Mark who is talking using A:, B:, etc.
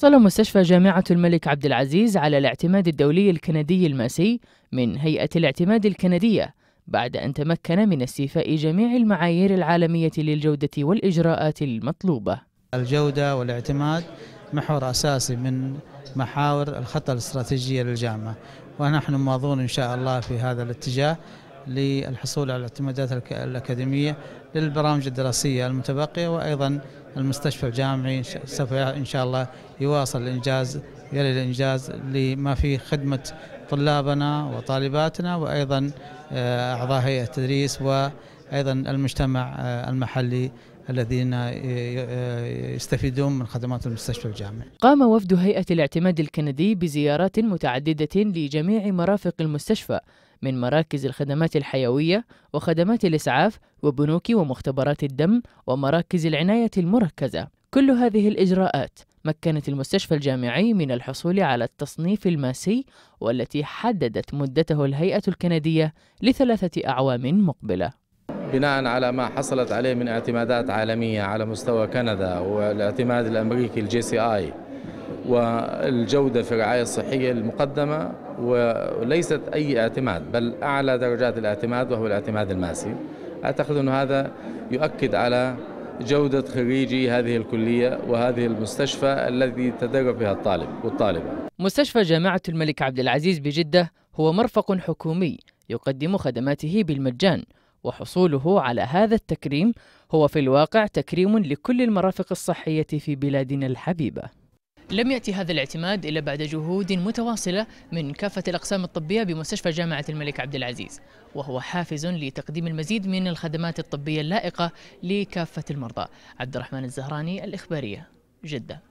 A: حصل مستشفى جامعة الملك عبد العزيز على الاعتماد الدولي الكندي الماسي من هيئة الاعتماد الكندية بعد أن تمكن من استيفاء جميع المعايير العالمية للجودة والإجراءات المطلوبة. الجودة والاعتماد
B: محور أساسي من محاور الخطة الاستراتيجية للجامعة ونحن ماضون إن شاء الله في هذا الاتجاه للحصول على الاعتمادات الأكاديمية للبرامج الدراسية المتبقية وأيضا المستشفى الجامعي سوف إن شاء الله يواصل الإنجاز يلي الإنجاز لما فيه خدمة طلابنا وطالباتنا وأيضا آه، أعضاء هيئة التدريس وأيضا المجتمع آه، المحلي الذين آه، آه، يستفيدون من خدمات المستشفى الجامعي.
A: قام وفد هيئة الاعتماد الكندي بزيارات متعددة لجميع مرافق المستشفى من مراكز الخدمات الحيوية وخدمات الإسعاف وبنوك ومختبرات الدم ومراكز العناية المركزة. كل هذه الإجراءات مكنت المستشفى الجامعي من الحصول على التصنيف الماسي والتي حددت مدته الهيئة الكندية لثلاثة أعوام مقبلة.
C: بناء على ما حصلت عليه من اعتمادات عالمية على مستوى كندا والاعتماد الأمريكي الجي سي آي والجودة في الرعاية الصحية المقدمة وليست أي اعتماد بل أعلى درجات الاعتماد وهو الاعتماد الماسي أعتقد أن هذا يؤكد على جودة خريجي هذه الكلية وهذه المستشفى الذي تدرب بها الطالب والطالبة
A: مستشفى جامعة الملك عبد العزيز بجدة هو مرفق حكومي يقدم خدماته بالمجان وحصوله على هذا التكريم هو في الواقع تكريم لكل المرافق الصحية في بلادنا الحبيبة لم يأتي هذا الاعتماد إلا بعد جهود متواصلة من كافة الأقسام الطبية بمستشفى جامعة الملك عبد العزيز وهو حافز لتقديم المزيد من الخدمات الطبية اللائقة لكافة المرضى عبد الرحمن الزهراني الإخبارية جدة